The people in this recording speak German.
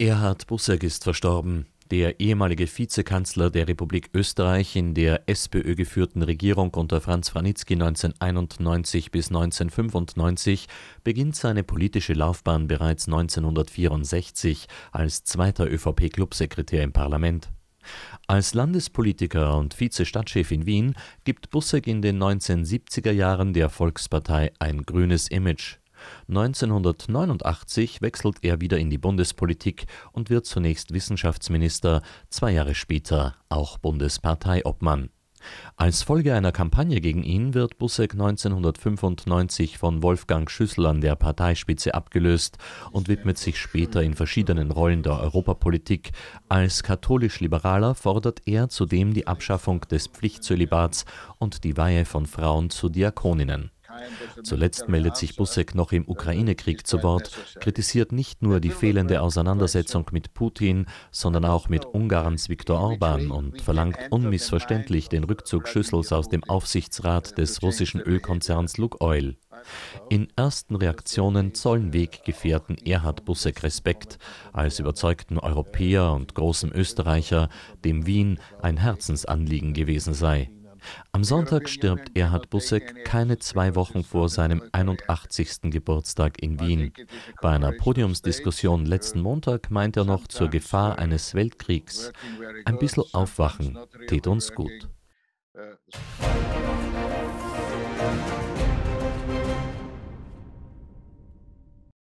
Erhard Busseck ist verstorben. Der ehemalige Vizekanzler der Republik Österreich in der SPÖ geführten Regierung unter Franz Franitzky 1991 bis 1995 beginnt seine politische Laufbahn bereits 1964 als zweiter ÖVP-Clubsekretär im Parlament. Als Landespolitiker und Vizestadtchef in Wien gibt Busseck in den 1970er Jahren der Volkspartei ein grünes Image. 1989 wechselt er wieder in die Bundespolitik und wird zunächst Wissenschaftsminister, zwei Jahre später auch Bundesparteiobmann. Als Folge einer Kampagne gegen ihn wird Busseck 1995 von Wolfgang Schüssel an der Parteispitze abgelöst und widmet sich später in verschiedenen Rollen der Europapolitik. Als katholisch-liberaler fordert er zudem die Abschaffung des Pflichtzölibats und die Weihe von Frauen zu Diakoninnen. Zuletzt meldet sich Busek noch im Ukraine-Krieg zu Wort, kritisiert nicht nur die fehlende Auseinandersetzung mit Putin, sondern auch mit Ungarns Viktor Orban und verlangt unmissverständlich den Rückzug Schüssels aus dem Aufsichtsrat des russischen Ölkonzerns Lukoil. In ersten Reaktionen zollen Weggefährten Erhard Busseck Respekt als überzeugten Europäer und großem Österreicher, dem Wien ein Herzensanliegen gewesen sei. Am Sonntag stirbt Erhard Busseck keine zwei Wochen vor seinem 81. Geburtstag in Wien. Bei einer Podiumsdiskussion letzten Montag meint er noch zur Gefahr eines Weltkriegs. Ein bisschen aufwachen tät uns gut.